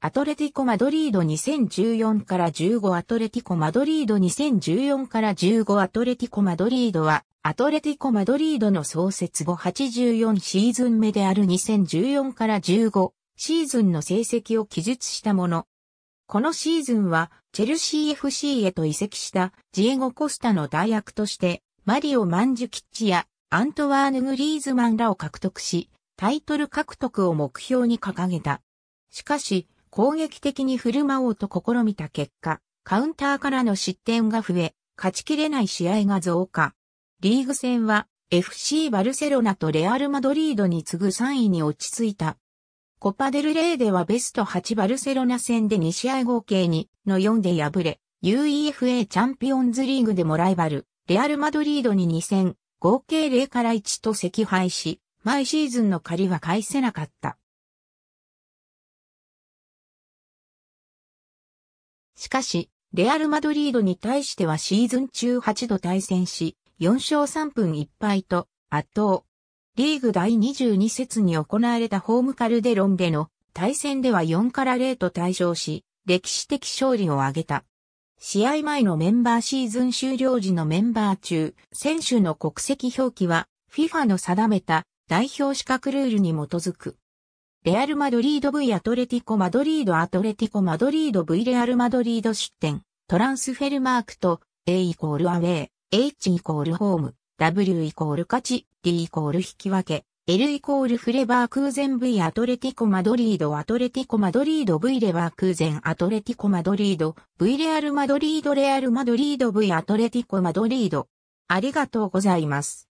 アトレティコ・マドリード2014から15アトレティコ・マドリード2014から15アトレティコ・マドリードは、アトレティコ・マドリードの創設後84シーズン目である2014から15シーズンの成績を記述したもの。このシーズンは、チェルシー FC へと移籍したジエゴ・コスタの代役として、マリオ・マンジュキッチやアントワーヌ・グリーズマンらを獲得し、タイトル獲得を目標に掲げた。しかし、攻撃的に振る舞おうと試みた結果、カウンターからの失点が増え、勝ちきれない試合が増加。リーグ戦は FC バルセロナとレアル・マドリードに次ぐ3位に落ち着いた。コパデルレーではベスト8バルセロナ戦で2試合合計にの4で敗れ、UEFA チャンピオンズリーグでもライバル、レアル・マドリードに2戦、合計0から1と惜敗し、毎シーズンの借りは返せなかった。しかし、レアル・マドリードに対してはシーズン中8度対戦し、4勝3分1敗と圧倒。リーグ第22節に行われたホームカルデロンでの対戦では4から0と対象し、歴史的勝利を挙げた。試合前のメンバーシーズン終了時のメンバー中、選手の国籍表記は FIFA の定めた代表資格ルールに基づく。レアル・マドリード V アトレティコ・マドリードアトレティコ・マドリード V レアル・マドリード出展、トランスフェルマークと A イコールアウェイ、H イコールホーム、W イコール勝ち、D イコール引き分け、L イコールフレバー空前 V アトレティコ・マドリードアトレティコ・マドリード V レバー空前アトレティコ・マドリード V レアル・マドリードレアル・マドリード V アトレティコ・マドリードありがとうございます。